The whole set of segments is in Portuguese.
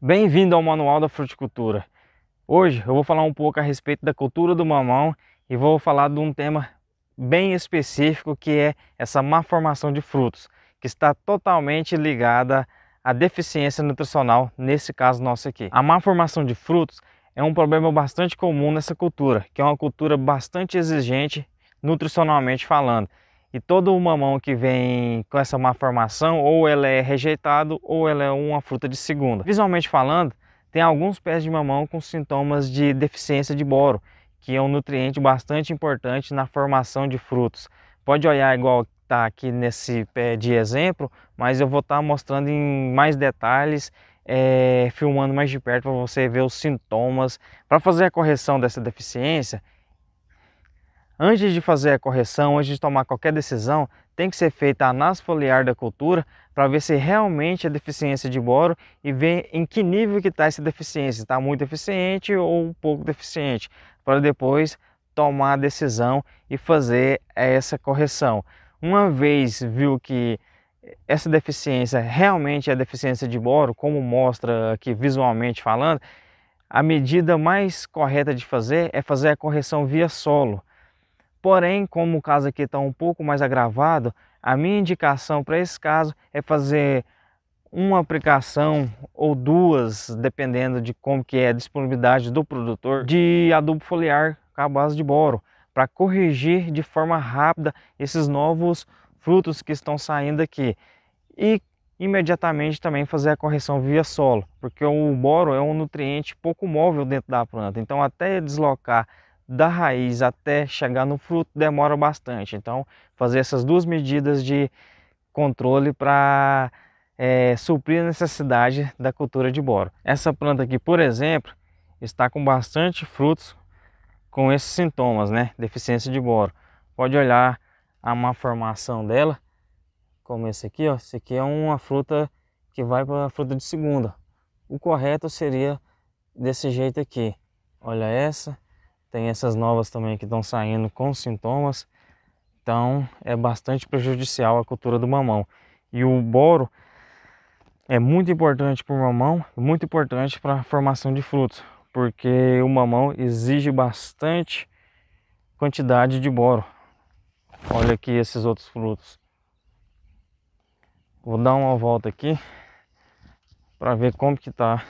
Bem-vindo ao Manual da Fruticultura. Hoje eu vou falar um pouco a respeito da cultura do mamão e vou falar de um tema bem específico que é essa má formação de frutos, que está totalmente ligada à deficiência nutricional, nesse caso nosso aqui. A má formação de frutos é um problema bastante comum nessa cultura, que é uma cultura bastante exigente nutricionalmente falando. E todo o mamão que vem com essa má formação, ou ela é rejeitado, ou ela é uma fruta de segunda. Visualmente falando, tem alguns pés de mamão com sintomas de deficiência de boro, que é um nutriente bastante importante na formação de frutos. Pode olhar igual está aqui nesse pé de exemplo, mas eu vou estar tá mostrando em mais detalhes, é, filmando mais de perto para você ver os sintomas. Para fazer a correção dessa deficiência, Antes de fazer a correção, antes de tomar qualquer decisão, tem que ser feita a análise foliar da cultura para ver se realmente é deficiência de boro e ver em que nível que está essa deficiência, está muito deficiente ou um pouco deficiente, para depois tomar a decisão e fazer essa correção. Uma vez viu que essa deficiência realmente é deficiência de boro, como mostra aqui visualmente falando, a medida mais correta de fazer é fazer a correção via solo. Porém, como o caso aqui está um pouco mais agravado, a minha indicação para esse caso é fazer uma aplicação ou duas, dependendo de como que é a disponibilidade do produtor, de adubo foliar com a base de boro, para corrigir de forma rápida esses novos frutos que estão saindo aqui. E imediatamente também fazer a correção via solo, porque o boro é um nutriente pouco móvel dentro da planta, então até deslocar da raiz até chegar no fruto demora bastante. Então, fazer essas duas medidas de controle para é, suprir a necessidade da cultura de boro. Essa planta aqui, por exemplo, está com bastante frutos com esses sintomas, né? Deficiência de boro. Pode olhar a má formação dela, como esse aqui, ó. Esse aqui é uma fruta que vai para a fruta de segunda. O correto seria desse jeito aqui. Olha essa, tem essas novas também que estão saindo com sintomas. Então é bastante prejudicial a cultura do mamão. E o boro é muito importante para o mamão, muito importante para a formação de frutos, porque o mamão exige bastante quantidade de boro. Olha aqui esses outros frutos. Vou dar uma volta aqui para ver como que tá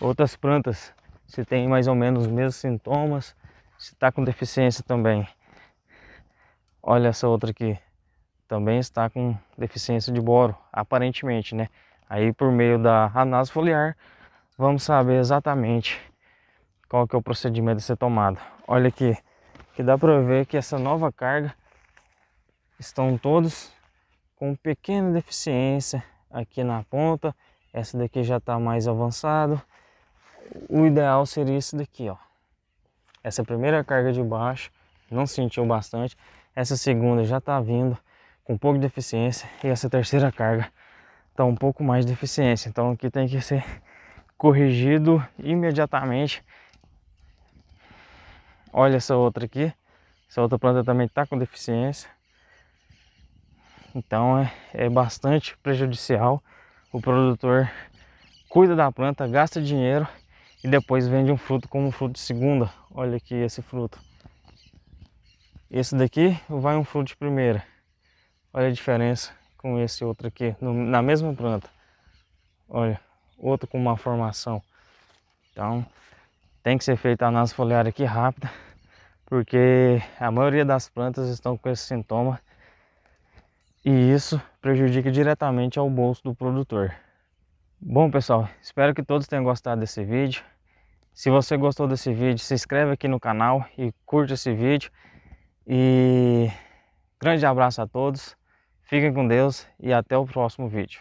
outras plantas se tem mais ou menos os mesmos sintomas, se está com deficiência também. Olha essa outra aqui, também está com deficiência de boro, aparentemente, né? Aí por meio da análise foliar, vamos saber exatamente qual que é o procedimento a ser tomado. Olha aqui, que dá para ver que essa nova carga estão todos com pequena deficiência aqui na ponta. Essa daqui já está mais avançado o ideal seria esse daqui, ó. Essa primeira carga de baixo, não sentiu bastante. Essa segunda já tá vindo com um pouco de e essa terceira carga tá um pouco mais de Então aqui tem que ser corrigido imediatamente. Olha essa outra aqui. Essa outra planta também tá com deficiência. Então é, é bastante prejudicial. O produtor cuida da planta, gasta dinheiro e depois vende um fruto como fruto de segunda. Olha aqui esse fruto. Esse daqui vai um fruto de primeira. Olha a diferença com esse outro aqui, no, na mesma planta. Olha, outro com uma formação. Então, tem que ser feita a análise foliar aqui rápida, porque a maioria das plantas estão com esse sintoma e isso prejudica diretamente ao bolso do produtor. Bom pessoal, espero que todos tenham gostado desse vídeo. Se você gostou desse vídeo, se inscreve aqui no canal e curte esse vídeo. E grande abraço a todos, fiquem com Deus e até o próximo vídeo.